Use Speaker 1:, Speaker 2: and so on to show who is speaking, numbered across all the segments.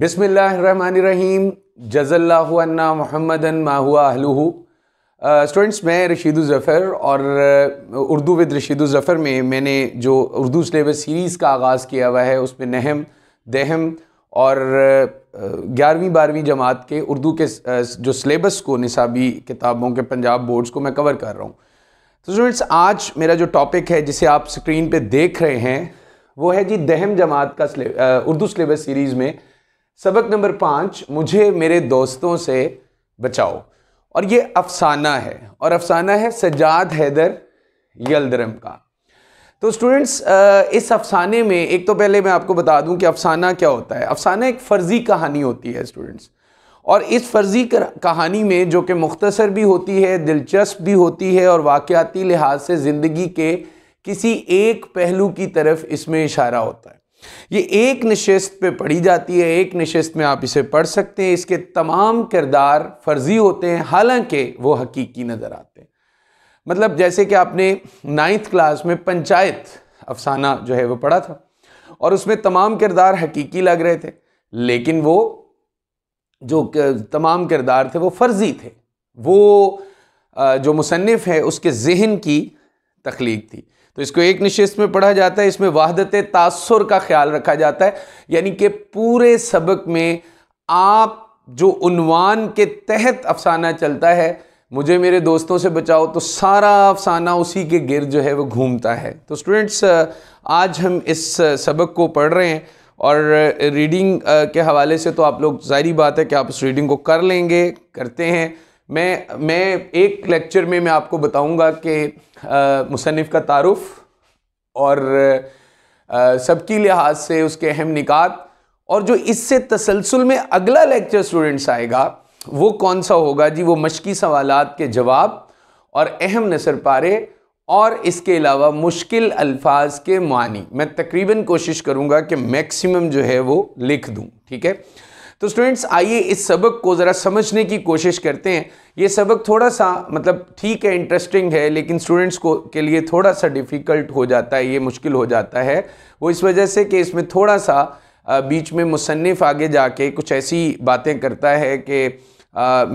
Speaker 1: बिसमीम जज़ल्ला महमदन माहुआ अहलू स्टूडेंट्स मैं रशीद ज़फ़र और उर्दू विद रशीद ज़फ़र में मैंने जो उर्दू सलेबस सीरीज़ का आगाज़ किया हुआ है उसमें नहम दहम और ग्यारहवीं बारहवीं जमात के उर्दू के जो सलेबस को निसाबी किताबों के पंजाब बोर्ड्स को मैं कवर कर रहा हूँ तो स्टूडेंट्स आज मेरा जो टॉपिक है जिसे आप स्क्रीन पे देख रहे हैं वो है जी दहम जमात का उर्दू सलेबस सीरीज़ में सबक नंबर पाँच मुझे मेरे दोस्तों से बचाओ और ये अफसाना है और अफसाना है सजाद हैदर यलदरम का तो स्टूडेंट्स इस अफसाने में एक तो पहले मैं आपको बता दूं कि अफसाना क्या होता है अफसाना एक फ़र्ज़ी कहानी होती है स्टूडेंट्स और इस फ़र्ज़ी कहानी में जो कि मुख्तसर भी होती है दिलचस्प भी होती है और वाक़ाती लिहाज से ज़िंदगी के किसी एक पहलू की तरफ इसमें इशारा होता है ये एक नशस्त पे पढ़ी जाती है एक नशस्त में आप इसे पढ़ सकते हैं इसके तमाम किरदार फर्जी होते हैं हालांकि वो हकीकी नज़र आते हैं मतलब जैसे कि आपने नाइन्थ क्लास में पंचायत अफसाना जो है वो पढ़ा था और उसमें तमाम किरदार हकीकी लग रहे थे लेकिन वो जो तमाम किरदार थे वो फर्जी थे वो जो मुसनफ़ है उसके जहन की तख्लीक थी तो इसको एक निशेष में पढ़ा जाता है इसमें वाहदत तासुर का ख्याल रखा जाता है यानी कि पूरे सबक में आप जो उनवान के तहत अफसाना चलता है मुझे मेरे दोस्तों से बचाओ तो सारा अफसाना उसी के गिर जो है वो घूमता है तो स्टूडेंट्स आज हम इस सबक को पढ़ रहे हैं और रीडिंग के हवाले से तो आप लोग ज़ाहरी बात है कि आप उस रीडिंग को कर लेंगे करते हैं मैं मैं एक लेक्चर में मैं आपको बताऊंगा कि मुसनफ़ का तारफ़ और सबकी लिहाज से उसके अहम निकात और जो इससे तसलसल में अगला लेक्चर स्टूडेंट्स आएगा वो कौन सा होगा जी वो मशकी सवालत के जवाब और अहम नसर पारे और इसके अलावा मुश्किल अल्फाज के मानी मैं तकरीबन कोशिश करूँगा कि मैक्सिमम जो है वो लिख दूँ ठीक है तो स्टूडेंट्स आइए इस सबक को ज़रा समझने की कोशिश करते हैं ये सबक थोड़ा सा मतलब ठीक है इंटरेस्टिंग है लेकिन स्टूडेंट्स को के लिए थोड़ा सा डिफ़िकल्ट हो जाता है ये मुश्किल हो जाता है वो इस वजह से कि इसमें थोड़ा सा बीच में मुसनफ़ आगे जाके कुछ ऐसी बातें करता है कि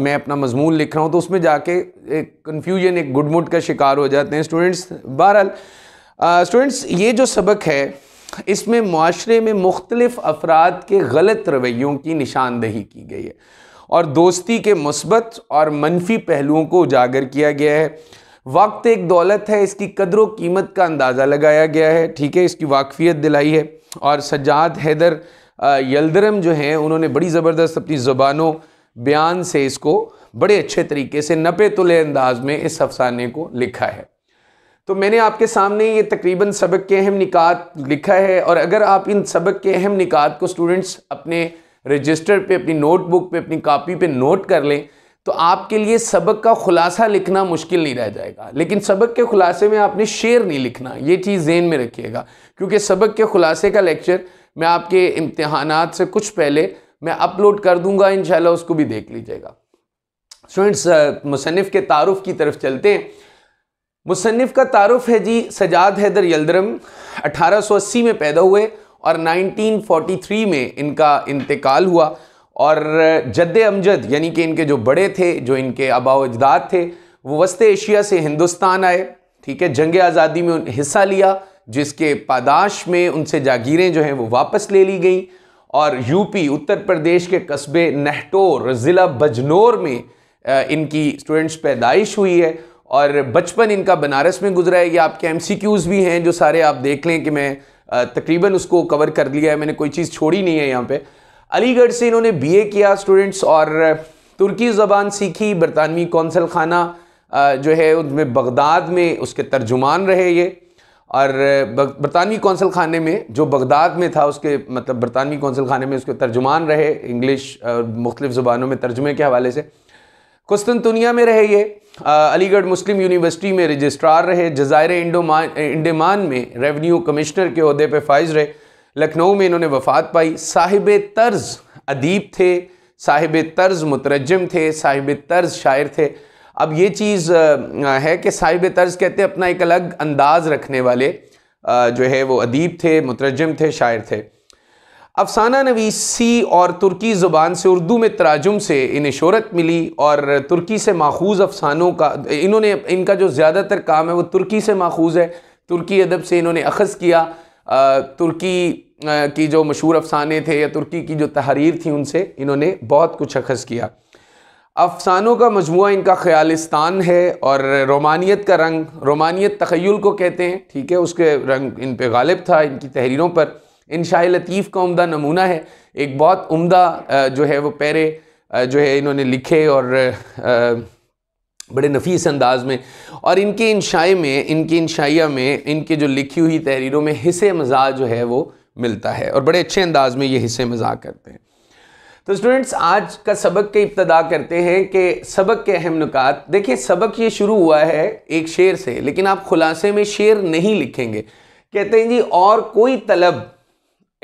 Speaker 1: मैं अपना मजमून लिख रहा हूँ तो उसमें जाके एक कन्फ्यूजन एक गुड मूड का शिकार हो जाते हैं स्टूडेंट्स बहरहाल स्टूडेंट्स ये जो सबक है इसमें माशरे में मुख्तलिफ़ अफराद के गलत रवैयों की निशानदही की गई है और दोस्ती के मुस्बत और मनफी पहलुओं को उजागर किया गया है वक्त एक दौलत है इसकी कदर कीमत का अंदाज़ा लगाया गया है ठीक है इसकी वाकफियत दिलाई है और सजाद हैदर यलदरम जो हैं उन्होंने बड़ी ज़बरदस्त अपनी ज़ुबानों बयान से इसको बड़े अच्छे तरीके से नपे तुले अंदाज में इस अफसाने को लिखा है तो मैंने आपके सामने ये तकरीबन सबक के अहम निकात लिखा है और अगर आप इन सबक के अहम निकात को स्टूडेंट्स अपने रजिस्टर पे अपनी नोटबुक पे अपनी कापी पे नोट कर लें तो आपके लिए सबक का खुलासा लिखना मुश्किल नहीं रह जाएगा लेकिन सबक के खुलासे में आपने शेर नहीं लिखना ये चीज़ जेन में रखिएगा क्योंकि सबक के खुलासे का लेक्चर मैं आपके इम्तहान से कुछ पहले मैं अपलोड कर दूंगा इन उसको भी देख लीजिएगा स्टूडेंट्स मुसनफ़ के तारफ़ की तरफ चलते हैं मुसनफ़ का तारफ़ है जी सजाद हैदर सौ 1880 में पैदा हुए और 1943 में इनका इंतकाल हुआ और जद अमजद यानी कि इनके जो बड़े थे जो इनके आबा अजदाद थे वो वस्त एशिया से हिंदुस्तान आए ठीक है जंग आज़ादी में हिस्सा लिया जिसके पादाश में उनसे जागीरें जो हैं वो वापस ले ली गई और यूपी उत्तर प्रदेश के कस्बे नहटोर ज़िला बजनौर में इनकी स्टूडेंट्स पैदाइश हुई है और बचपन इनका बनारस में गुजरा है ये आपके एम भी हैं जो सारे आप देख लें कि मैं तकरीबन उसको कवर कर लिया है मैंने कोई चीज़ छोड़ी नहीं है यहाँ पे अलीगढ़ से इन्होंने बीए किया स्टूडेंट्स और तुर्की ज़बान सीखी बरतानवी कौंसल खाना जो है उनमें बगदाद में उसके तर्जुमान रहे ये और बरतानवी कौंसल खाने में जो बगदाद में था उसके मतलब बरतानवी कौंसल खाने में उसके तर्जुमान रहे इंग्लिश मुख्तलिफ़ ज़ुबानों में तर्जुमे के हवाले से कुस्तनतुनिया में रहे ये अलीगढ़ मुस्लिम यूनिवर्सिटी में रजिस्ट्रार रहे जजायर इंडोमान में रेवन्यू कमिश्नर के अहदे पर फाइज रहे लखनऊ में इन्होंने वफात पाई साहिब तर्ज अदीब थे साहिब तर्ज मुतरजम थे साहिब तर्ज शायर थे अब ये चीज़ है कि साहिब तर्ज कहते हैं अपना एक अलग अंदाज़ रखने वाले जो है वो अदीब थे मुतरजम थे शायर थे अफसाना नवीस सी और तुर्की ज़ुबान से उर्दू में तराजुम से इन्हें शहरत मिली और तुर्की से माखूज़ अफसानों का इन्होंने इनका जो ज़्यादातर काम है वो तुर्की से माखूज़ है तुर्की अदब से इन्होंने अखज़ किया आ, तुर्की आ, की जो मशहूर अफसाने थे या तुर्की की जो तहरीर थी उनसे इन्होंने बहुत कुछ अखज़ किया अफसानों का मजमु इनका ख्यालिस्तान है और रोमानियत का रंग रोमानियत तखयल को कहते हैं ठीक है उसके रंग इन पर गालिब था इनकी तहरीरों पर इन शाह लतीफ़ का उम्दा नमूना है एक बहुत उम्दा जो है वो पैरे जो है इन्होंने लिखे और बड़े नफीस अंदाज में और इनके इंशाए में इनके शाइया में इनके जो लिखी हुई तहरीरों में हिस्से मजाक जो है वो मिलता है और बड़े अच्छे अंदाज में ये हिस्से मजाक करते हैं तो स्टूडेंट्स आज का सबक के इब्तदा करते हैं कि सबक के अहम नुकात देखिए सबक ये शुरू हुआ है एक शेर से लेकिन आप खुलासे में शेर नहीं लिखेंगे कहते हैं जी और कोई तलब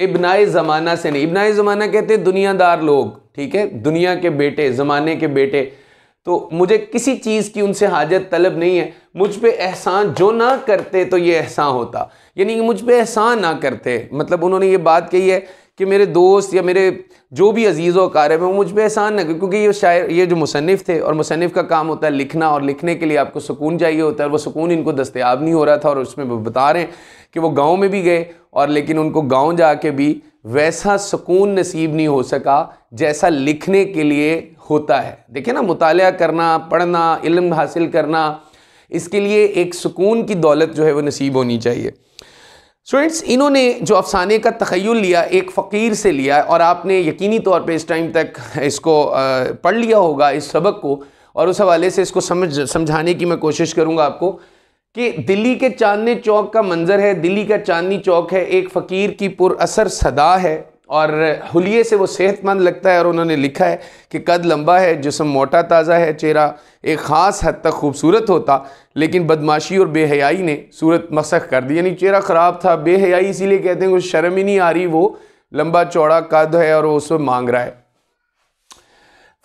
Speaker 1: इब्नाए ज़माना से नहीं इब्नाए ज़माना कहते हैं दुनियादार लोग ठीक है दुनिया के बेटे ज़माने के बेटे तो मुझे किसी चीज़ की उनसे हाजत तलब नहीं है मुझ पर एहसान जो ना करते तो ये एहसान होता यानी कि मुझ पर एहसान ना करते मतलब उन्होंने ये बात कही है कि मेरे दोस्त या मेरे जो भी अजीज़ व है वो मुझ पर एहसान ना क्योंकि ये शायर ये जो मुसनफ़ थे और मुसनफ़ का काम होता है लिखना और लिखने के लिए आपको सुकून चाहिए होता है वो सुकून इनको दस्तियाब नहीं हो रहा था और उसमें वो बता रहे हैं कि वो गाँव में भी गए और लेकिन उनको गाँव जा के भी वैसा सुकून नसीब नहीं हो सका जैसा लिखने के लिए होता है देखिए ना मुताल करना पढ़ना इल्म हासिल करना इसके लिए एक सुकून की दौलत जो है वो नसीब होनी चाहिए स्टूडेंट्स इन्होंने जो अफसाने का तखयल लिया एक फ़कीर से लिया और आपने यकीनी तौर पे इस टाइम तक इसको पढ़ लिया होगा इस सबक को और उस हवाले से इसको समझ समझाने की मैं कोशिश करूँगा आपको कि दिल्ली के चांदनी चौक का मंज़र है दिल्ली का चांदनी चौक है एक फ़कीर की पुरअसर सदा है और हुलिये से वो सेहतमंद लगता है और उन्होंने लिखा है कि कद लंबा है जिसम मोटा ताज़ा है चेहरा एक ख़ास हद तक खूबसूरत होता लेकिन बदमाशी और बेहयाई ने सूरत मसख कर दी यानी चेहरा ख़राब था बेहयाई इसीलिए कहते हैं कुछ शर्म ही नहीं आ रही वो लंबा चौड़ा कद है और वो उस पर मांग रहा है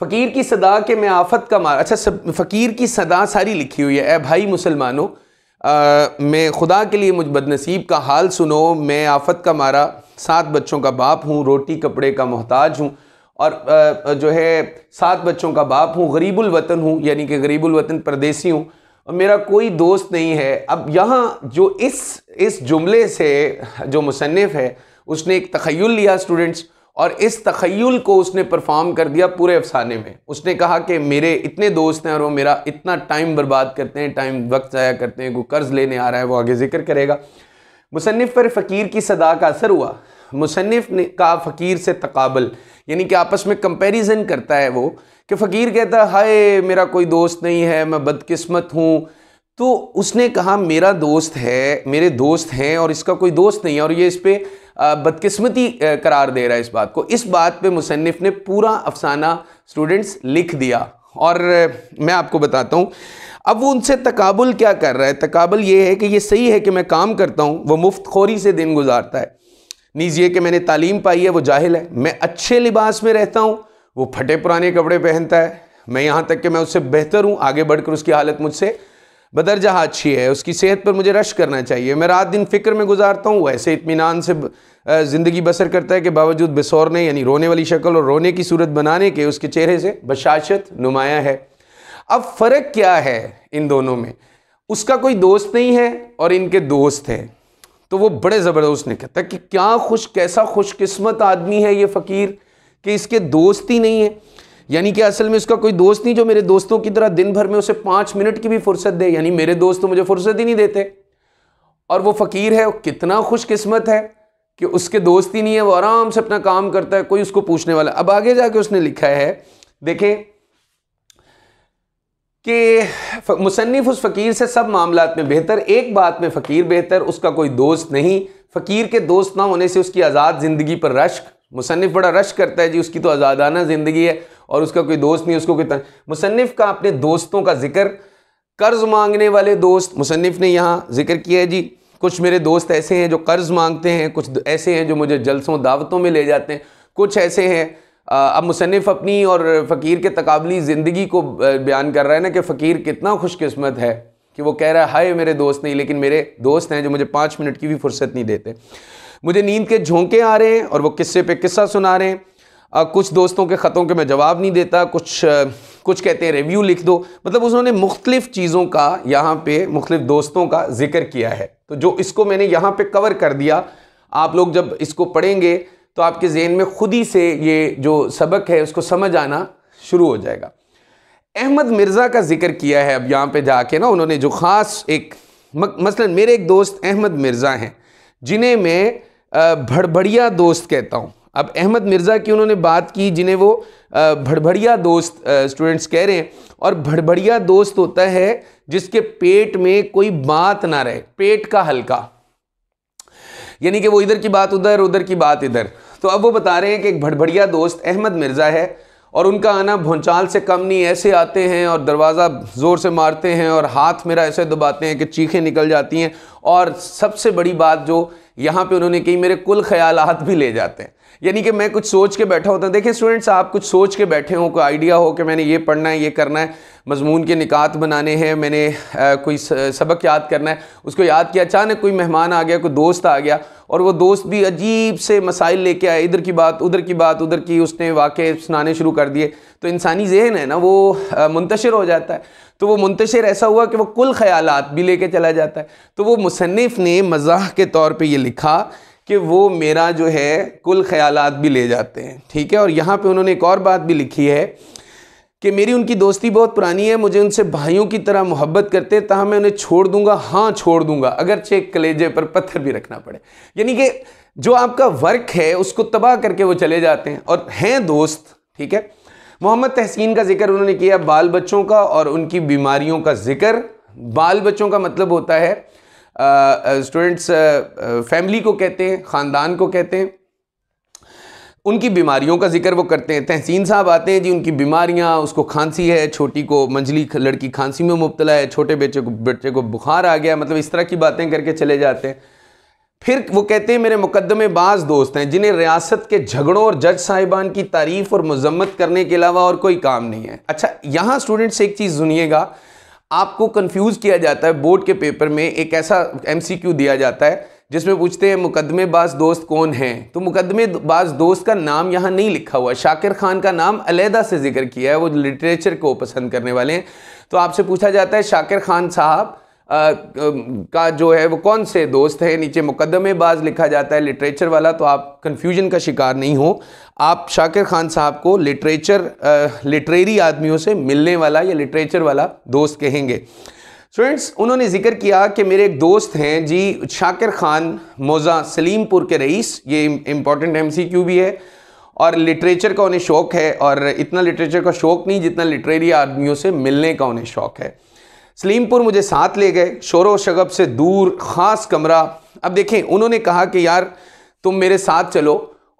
Speaker 1: फ़कीर की सदा के मैं आफत का मार अच्छा सब, फ़कीर की सदा सारी लिखी हुई है ए भाई मुसलमानों आ, मैं खुदा के लिए मुझ बदनसीब का हाल सुनो मैं आफत का मारा सात बच्चों का बाप हूँ रोटी कपड़े का मोहताज हूँ और आ, जो है सात बच्चों का बाप हूँ गरीबुल वतन हूँ यानी कि गरीबुल वतन परदेसी हूँ और मेरा कोई दोस्त नहीं है अब यहाँ जो इस इस जुमले से जो मुसनफ़ है उसने एक तखयल लिया स्टूडेंट्स और इस तखयल को उसने परफॉर्म कर दिया पूरे अफसाने में उसने कहा कि मेरे इतने दोस्त हैं और वो मेरा इतना टाइम बर्बाद करते हैं टाइम वक्त ज़ाया करते हैं कोई कर्ज़ लेने आ रहा है वो आगे ज़िक्र करेगा मुसनफ़ पर फ़कीर की सदा का असर हुआ मुसनफ़ ने का फ़कीर से तकबल यानी कि आपस में कंपेरिज़न करता है वो कि फ़कीर कहता है हाय मेरा कोई दोस्त नहीं है मैं बदकस्मत हूँ तो उसने कहा मेरा दोस्त है मेरे दोस्त हैं और इसका कोई दोस्त नहीं है और ये इस पर बदकिस्मती करार दे रहा है इस बात को इस बात पे मुसनफ़ ने पूरा अफसाना स्टूडेंट्स लिख दिया और मैं आपको बताता हूँ अब वो उनसे तकबुल क्या कर रहा है तकबुल ये है कि ये सही है कि मैं काम करता हूँ वो मुफ्त खोरी से दिन गुजारता है नीज़ ये कि मैंने तालीम पाई है वो जाहिल है मैं अच्छे लिबास में रहता हूँ वो फटे पुराने कपड़े पहनता है मैं यहाँ तक कि मैं उससे बेहतर हूँ आगे बढ़कर उसकी हालत मुझसे बदरजा अच्छी है उसकी सेहत पर मुझे रश करना चाहिए मैं रात दिन फ़िक्र में गुजारता हूँ ऐसे इतमान से ज़िंदगी बसर करता है कि बावजूद बिसौरने यानी रोने वाली शक्ल और रोने की सूरत बनाने के उसके चेहरे से बशाशत नुमाया है अब फ़र्क क्या है इन दोनों में उसका कोई दोस्त नहीं है और इनके दोस्त हैं तो वो बड़े ज़बरदस्त ने कहता कि क्या खुश कैसा खुशकस्मत आदमी है ये फ़कीर कि इसके दोस्त ही नहीं है यानी कि असल में उसका कोई दोस्त नहीं जो मेरे दोस्तों की तरह दिन भर में उसे पांच मिनट की भी फुर्सत दे यानी मेरे दोस्त तो मुझे फुर्सत ही नहीं देते और वो फ़कीर है कितना खुशकिस्मत है कि उसके दोस्त ही नहीं है वो आराम से अपना काम करता है कोई उसको पूछने वाला अब आगे जाके उसने लिखा है देखें कि मुसनफ़ उस फ़कीर से सब मामला में बेहतर एक बात में फ़कीर बेहतर उसका कोई दोस्त नहीं फ़कीर के दोस्त ना होने से उसकी आज़ाद ज़िंदगी पर रश्क मुसनफ़ बड़ा रश करता है जी उसकी तो आज़ादाना ज़िंदगी है और उसका कोई दोस्त नहीं उसको कोई मुसनफ़ का अपने दोस्तों का जिक्र कर्ज़ मांगने वाले दोस्त मुसनफ़ ने यहाँ जिक्र किया है जी कुछ मेरे दोस्त ऐसे हैं जो कर्ज़ मांगते हैं कुछ ऐसे हैं जो मुझे जलसों दावतों में ले जाते हैं कुछ ऐसे हैं अब मुसनफ़ अपनी और फ़कीर के तकबली ज़िंदगी को बयान कर रहा है ना कि फ़कीर कितना खुशकस्मत है कि वो कह रहा है हाय मेरे दोस्त नहीं लेकिन मेरे दोस्त हैं जो मुझे पाँच मिनट की भी फुर्सत नहीं देते मुझे नींद के झोंके आ रहे हैं और वो किस्से पे किस्सा सुना रहे हैं कुछ दोस्तों के ख़तों के मैं जवाब नहीं देता कुछ कुछ कहते हैं रिव्यू लिख दो मतलब उन्होंने मुख्तलिफ़ चीज़ों का यहाँ पे मुख्तलिफ़ दोस्तों का जिक्र किया है तो जो इसको मैंने यहाँ पे कवर कर दिया आप लोग जब इसको पढ़ेंगे तो आपके जहन में खुद ही से ये जो सबक है उसको समझ आना शुरू हो जाएगा अहमद मिर्ज़ा का जिक्र किया है अब यहाँ पे जाके ना उन्होंने जो ख़ास एक मसलन मेरे एक दोस्त अहमद मिर्ज़ा हैं जिन्हें मैं भड़बड़िया दोस्त कहता हूँ अब अहमद मिर्ज़ा की उन्होंने बात की जिन्हें वो भड़भड़िया दोस्त स्टूडेंट्स कह रहे हैं और भड़बड़िया दोस्त होता है जिसके पेट में कोई बात ना रहे पेट का हल्का यानी कि वो इधर की बात उधर उधर की बात इधर तो अब वो बता रहे हैं कि एक भड़भड़िया दोस्त अहमद मिर्ज़ा है और उनका आना भोंचाल से कम नहीं ऐसे आते हैं और दरवाज़ा ज़ोर से मारते हैं और हाथ मेरा ऐसे दबाते हैं कि चीखें निकल जाती हैं और सबसे बड़ी बात जो यहाँ पे उन्होंने कही मेरे कुल ख्याल भी ले जाते हैं यानी कि मैं कुछ सोच के बैठा होता हूँ देखिए स्टूडेंट्स आप कुछ सोच के बैठे हों कोई आइडिया हो कि मैंने ये पढ़ना है ये करना है मजमून के निकात बनाने हैं मैंने आ, कोई सबक याद करना है उसको याद किया अचानक कोई मेहमान आ गया कोई दोस्त आ गया और वो दोस्त भी अजीब से मसाइल लेके आए इधर की बात उधर की बात उधर की उसने वाक़ सुनाने शुरू कर दिए तो इंसानी जहन है ना वो मुंतशर हो जाता है तो वो मुंतशर ऐसा हुआ कि वो कुल ख्यालात भी लेके चला जाता है तो वो मुसनफ़ ने मजाक के तौर पे ये लिखा कि वो मेरा जो है कुल ख्यालात भी ले जाते हैं ठीक है और यहाँ पे उन्होंने एक और बात भी लिखी है कि मेरी उनकी दोस्ती बहुत पुरानी है मुझे उनसे भाइयों की तरह मोहब्बत करते हैं तहाँ मैं उन्हें छोड़ दूंगा हाँ छोड़ दूंगा अगरचे कलेजे पर पत्थर भी रखना पड़े यानी कि जो आपका वर्क है उसको तबाह करके वो चले जाते हैं और हैं दोस्त ठीक है मोहम्मद तहसीन का जिक्र उन्होंने किया बाल बच्चों का और उनकी बीमारियों का जिक्र बाल बच्चों का मतलब होता है स्टूडेंट्स फैमिली को कहते हैं ख़ानदान को कहते हैं उनकी बीमारियों का जिक्र वो करते हैं तहसीन साहब आते हैं जी उनकी बीमारियाँ उसको खांसी है छोटी को मंजली लड़की खांसी में मुबतला है छोटे बेचे को बच्चे को बुखार आ गया मतलब इस तरह की बातें करके चले जाते हैं फिर वो कहते हैं मेरे मुकदमेबाज दोस्त हैं जिन्हें रियासत के झगड़ों और जज साहिबान की तारीफ और मजम्मत करने के अलावा और कोई काम नहीं है अच्छा यहाँ स्टूडेंट्स एक चीज़ सुनिएगा आपको कंफ्यूज किया जाता है बोर्ड के पेपर में एक ऐसा एमसीक्यू दिया जाता है जिसमें पूछते हैं मुकदमेबाज दोस्त कौन हैं तो मुकदमेबाज दोस्त का नाम यहाँ नहीं लिखा हुआ शाकिर खान का नाम अलहदा से जिक्र किया है वो लिटरेचर को पसंद करने वाले हैं तो आपसे पूछा जाता है शाकिर खान साहब आ, का जो है वो कौन से दोस्त है नीचे मुकदमेबाज लिखा जाता है लिटरेचर वाला तो आप कन्फ्यूजन का शिकार नहीं हो आप शाकिर खान साहब को लिटरेचर लिटरेरी आदमियों से मिलने वाला या लिटरेचर वाला दोस्त कहेंगे स्टूडेंट्स उन्होंने जिक्र किया कि मेरे एक दोस्त हैं जी शाकिर खान मोज़ा सलीमपुर के रईस ये इम्पोर्टेंट एम भी है और लिटरेचर का उन्हें शौक़ है और इतना लिटरेचर का शौक़ नहीं जितना लिटरेरी आदमियों से मिलने का उन्हें शौक़ है सलीमपुर मुझे साथ ले गए शोर शगब से दूर ख़ास कमरा अब देखें उन्होंने कहा कि यार तुम मेरे साथ चलो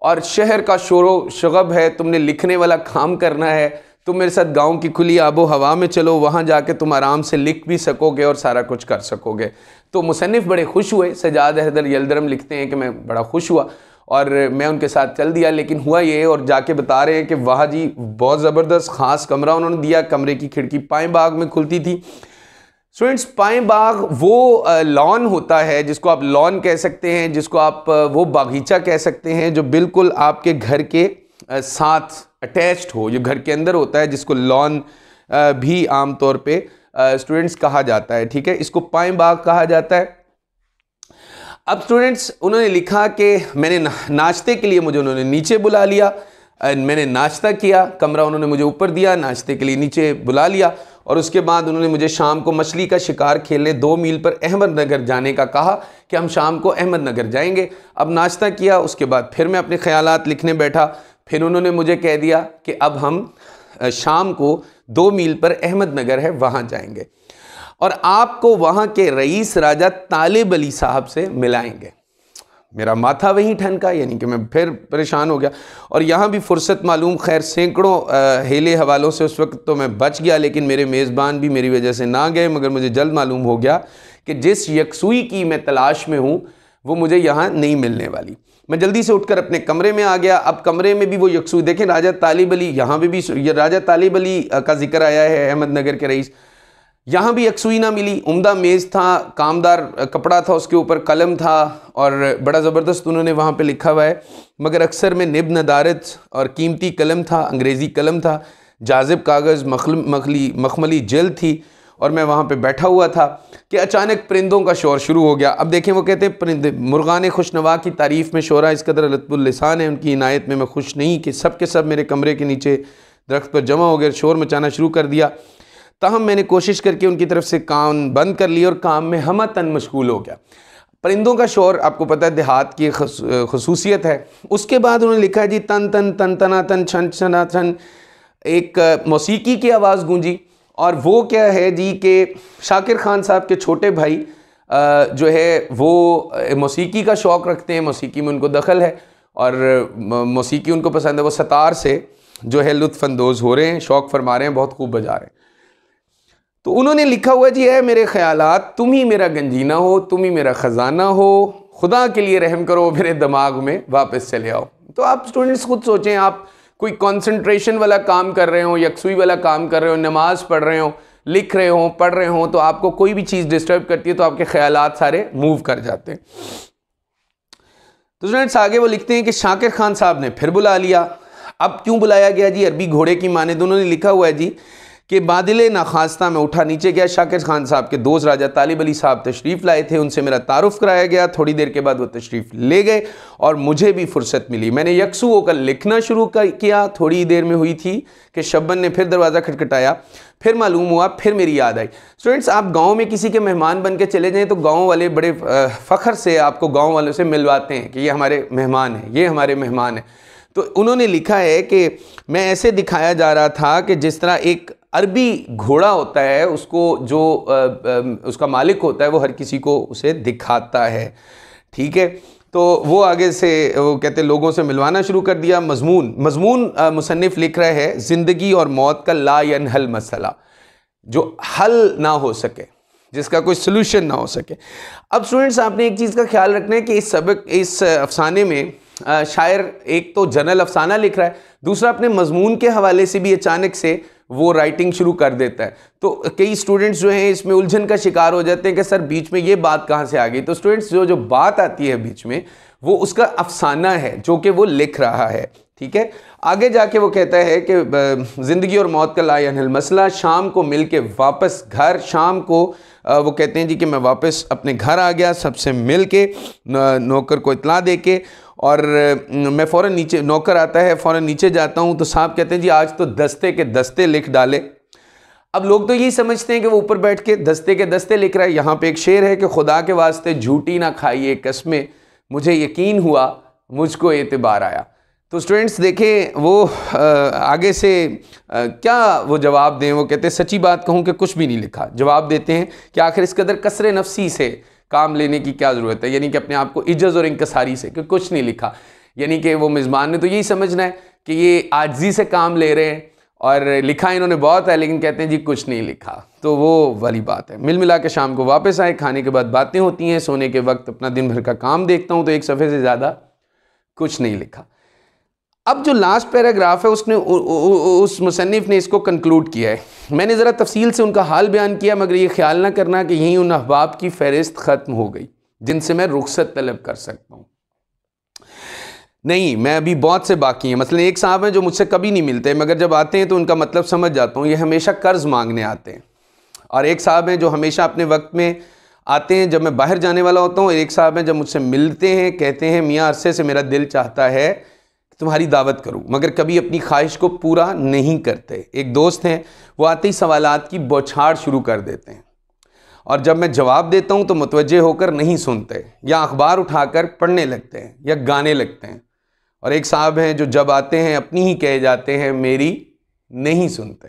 Speaker 1: और शहर का शोर शगब है तुमने लिखने वाला काम करना है तुम मेरे साथ गांव की खुली आबो हवा में चलो वहाँ जाके तुम आराम से लिख भी सकोगे और सारा कुछ कर सकोगे तो मुसनफ़ बड़े खुश हुए सजाद हैदर यलदरम लिखते हैं कि मैं बड़ा खुश हुआ और मैं उनके साथ चल दिया लेकिन हुआ ये और जाके बता रहे हैं कि वाह जी बहुत ज़बरदस्त ख़ास कमरा उन्होंने दिया कमरे की खिड़की पाएँ बाग में खुलती थी स्टूडेंट्स पाए बाग वो लॉन होता है जिसको आप लॉन कह सकते हैं जिसको आप वो बागीचा कह सकते हैं जो बिल्कुल आपके घर के साथ अटैच्ड हो जो घर के अंदर होता है जिसको लॉन भी आमतौर पे स्टूडेंट्स कहा जाता है ठीक है इसको पाए बाग कहा जाता है अब स्टूडेंट्स उन्होंने लिखा कि मैंने नाश्ते के लिए मुझे उन्होंने नीचे बुला लिया मैंने नाश्ता किया कमरा उन्होंने मुझे ऊपर दिया नाश्ते के लिए नीचे बुला लिया और उसके बाद उन्होंने मुझे शाम को मछली का शिकार खेलने दो मील पर अहमदनगर जाने का कहा कि हम शाम को अहमदनगर जाएंगे अब नाश्ता किया उसके बाद फिर मैं अपने ख्याल लिखने बैठा फिर उन्होंने मुझे कह दिया कि अब हम शाम को दो मील पर अहमदनगर है वहाँ जाएंगे और आपको वहाँ के रईस राजा तालिब अली साहब से मिलाएंगे मेरा माथा वहीं ठनका यानी कि मैं फिर परेशान हो गया और यहाँ भी फुर्सत मालूम खैर सैकड़ों हेले हवालों से उस वक्त तो मैं बच गया लेकिन मेरे मेज़बान भी मेरी वजह से ना गए मगर मुझे जल्द मालूम हो गया कि जिस यकसुई की मैं तलाश में हूँ वो मुझे यहाँ नहीं मिलने वाली मैं जल्दी से उठकर अपने कमरे में आ गया अब कमरे में भी वो यकसुई देखें राजा तालिब अली यहाँ पर भी, भी राजा तालिब अली का जिक्र आया है अहमदनगर के रईस यहाँ भी यकसुई ना मिली उम्दा मेज़ था कामदार कपड़ा था उसके ऊपर कलम था और बड़ा ज़बरदस्त उन्होंने वहाँ पे लिखा हुआ है मगर अक्सर में निब नदारत और कीमती कलम था अंग्रेज़ी कलम था जाजिब कागज़ मखल मखली मखमली जल थी और मैं वहाँ पे बैठा हुआ था कि अचानक परिंदों का शोर शुरू हो गया अब देखें वो कहते हैं परिंदे मुर्गान खुशनवा की तारीफ़ में शोरा इस कदर लतबुल्लिसान है उनकी इनायत में मैं खुश नहीं कि सब के सब मेरे कमरे के नीचे दरख्त पर जमा हो गए शोर मचाना शुरू कर दिया तहम मैंने कोशिश करके उनकी तरफ से काम बंद कर लिया और काम में हम तन मशगूल हो गया परिंदों का शोर आपको पता है देहात की खसूसियत है उसके बाद उन्होंने लिखा जी तन तन तन तना तन छन छना छन एक मौसीकी की आवाज़ गूंजी और वो क्या है जी के शाकिर खान साहब के छोटे भाई जो है वो मौसीकी का शौक़ रखते हैं मौसीकी में उनको दखल है और मौसीकी उनको पसंद है वो सतार से जो है लुफानंदोज़ हो रहे हैं शौक़ फरमा रहे हैं बहुत खूब बजा रहे हैं तो उन्होंने लिखा हुआ जी है मेरे ख्याल तुम ही मेरा गंजीना हो तुम ही मेरा ख़जाना हो खुदा के लिए रहम करो मेरे दिमाग में वापस चले आओ तो आप स्टूडेंट्स खुद सोचें आप कोई कंसंट्रेशन वाला काम कर रहे हो यकसुई वाला काम कर रहे हो नमाज पढ़ रहे हो लिख रहे हो पढ़ रहे हो तो आपको कोई भी चीज़ डिस्टर्ब करती है तो आपके ख्याल सारे मूव कर जाते हैं तो स्टूडेंट्स आगे वो लिखते हैं कि शाकिर खान साहब ने फिर बुला लिया अब क्यों बुलाया गया जी अरबी घोड़े की माने दोनों तो ने लिखा हुआ है जी कि बादल नाखास्ता में उठा नीचे गया शाकिर खान साहब के दोस्त राजा तालिब अली साहब तशरीफ़ लाए थे उनसे मेरा तारुफ कराया गया थोड़ी देर के बाद वो तशरीफ़ ले गए और मुझे भी फुर्सत मिली मैंने यकसू होकर लिखना शुरू किया थोड़ी देर में हुई थी कि शब्बन ने फिर दरवाज़ा खटखटाया फिर मालूम हुआ फिर मेरी याद आई स्टूडेंट्स आप गांव में किसी के मेहमान बन के चले जाएँ तो गांव वाले बड़े फ़ख्र से आपको गांव वालों से मिलवाते हैं कि ये हमारे मेहमान हैं ये हमारे मेहमान हैं तो उन्होंने लिखा है कि मैं ऐसे दिखाया जा रहा था कि जिस तरह एक अरबी घोड़ा होता है उसको जो उसका मालिक होता है वो हर किसी को उसे दिखाता है ठीक है तो वो आगे से वो कहते लोगों से मिलवाना शुरू कर दिया मजमून मजमून मुसनफ़ लिख रहे हैं ज़िंदगी और मौत का ला यन हल मसला जो हल ना हो सके जिसका कोई सलूशन ना हो सके अब स्टूडेंट्स आपने एक चीज़ का ख्याल रखना है कि इस सबक इस अफसाने में शायर एक तो जनरल अफसाना लिख रहा है दूसरा अपने मजमून के हवाले से भी अचानक से वो राइटिंग शुरू कर देता है तो कई स्टूडेंट्स जो हैं इसमें उलझन का शिकार हो जाते हैं कि सर बीच में ये बात कहाँ से आ गई तो स्टूडेंट्स जो जो बात आती है बीच में वो उसका अफसाना है जो कि वो लिख रहा है ठीक है आगे जाके वो कहता है कि ज़िंदगी और मौत का लायनल मसला शाम को मिल के वापस घर शाम को वो कहते हैं जी कि मैं वापस अपने घर आ गया सबसे मिल के नौकर को इतला दे के और मैं फ़ौर नीचे नौकर आता है फ़ौर नीचे जाता हूँ तो साहब कहते हैं जी आज तो दस्ते के दस्ते लिख डाले अब लोग तो यही समझते हैं कि वो ऊपर बैठ के दस्ते के दस्ते लिख रहा है यहाँ पे एक शेर है कि खुदा के वास्ते झूठी ना खाइए कस्में मुझे यकीन हुआ मुझको एतबार आया तो स्टूडेंट्स देखें वो आगे से क्या वो जवाब दें वो कहते हैं सच्ची बात कहूँ कि कुछ भी नहीं लिखा जवाब देते हैं कि आखिर इस कदर कसर नफसी से काम लेने की क्या ज़रूरत है यानी कि अपने आप को इज्जत और इंकसारी से क्योंकि कुछ नहीं लिखा यानी कि वो मेज़बान ने तो यही समझना है कि ये आजी से काम ले रहे हैं और लिखा इन्होंने बहुत है लेकिन कहते हैं जी कुछ नहीं लिखा तो वो वाली बात है मिल मिला के शाम को वापस आए खाने के बाद बातें होती हैं सोने के वक्त अपना दिन भर का काम देखता हूँ तो एक सफ़े से ज़्यादा कुछ नहीं लिखा अब जो लास्ट पैराग्राफ है उसने उस मुसनफ़ ने इसको कंक्लूड किया है मैंने ज़रा तफसील से उनका हाल बयान किया मगर ये ख्याल ना करना कि यहीं उन अहबाब की फहरिस्त ख़त्म हो गई जिनसे मैं रुख्सत तलब कर सकता हूँ नहीं मैं अभी बहुत से बाकी हैं मसलन एक साहब हैं जो मुझसे कभी नहीं मिलते मगर जब आते हैं तो उनका मतलब समझ जाता हूँ ये हमेशा कर्ज़ मांगने आते हैं और एक साहब हैं जो हमेशा अपने वक्त में आते हैं जब मैं बाहर जाने वाला होता हूँ एक साहब हैं जब मुझसे मिलते हैं कहते हैं मियाँ अरसे से मेरा दिल चाहता है तुम्हारी दावत करूँ मगर कभी अपनी ख्वाहिश को पूरा नहीं करते एक दोस्त हैं वो आते ही सवालात की बौछाड़ शुरू कर देते हैं और जब मैं जवाब देता हूँ तो मतवजह होकर नहीं सुनते या अखबार उठाकर पढ़ने लगते हैं या गाने लगते हैं और एक साहब हैं जो जब आते हैं अपनी ही कहे जाते हैं मेरी नहीं सुनते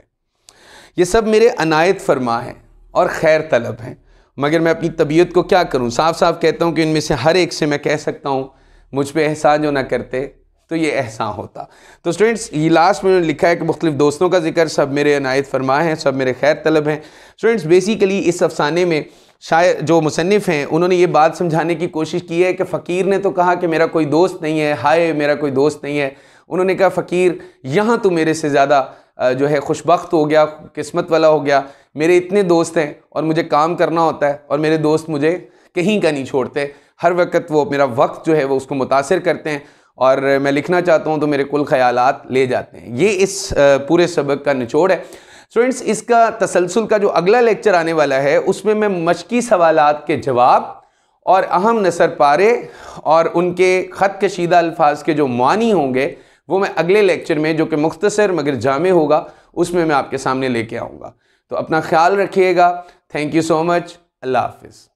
Speaker 1: ये सब मेरे अनायत फरमा हैं और खैर तलब हैं मगर मैं अपनी तबीयत को क्या करूँ साफ साफ कहता हूँ कि इनमें से हर एक से मैं कह सकता हूँ मुझ पर एहसान जो ना करते तो ये एहसान होता तो स्टूडेंट्स ये लास्ट में उन्होंने लिखा है कि मुख्तलिफ दोस्तों का जिक्र सब मेरे अनायत फरमा हैं सब मेरे खैर तलब हैं स्टूडेंट्स बेसिकली इस अफसाने में शायद जो मुसनफ़ हैं उन्होंने ये बात समझाने की कोशिश की है कि फ़कीर ने तो कहा कि मेरा कोई दोस्त नहीं है हाय मेरा कोई दोस्त नहीं है उन्होंने कहा फ़कीर यहाँ तो मेरे से ज़्यादा जो है खुशबक़्त हो गया किस्मत वाला हो गया मेरे इतने दोस्त हैं और मुझे काम करना होता है और मेरे दोस्त मुझे कहीं का नहीं छोड़ते हर वक्त वो मेरा वक्त जो है वो उसको मुतासर करते हैं और मैं लिखना चाहता हूँ तो मेरे कुल ख्याल ले जाते हैं ये इस पूरे सबक का निचोड़ है स्टूडेंट्स इसका तसलसल का जो अगला लेक्चर आने वाला है उसमें मैं मशकी सवाल के जवाब और अहम नसर पारे और उनके ख़त कशीदा अल्फाज के जो मानी होंगे वो मैं अगले लेक्चर में जो कि मुख्तसर मगर जामे होगा उसमें मैं आपके सामने लेके आऊँगा तो अपना ख्याल रखिएगा थैंक यू सो मच अल्लाह हाफिज़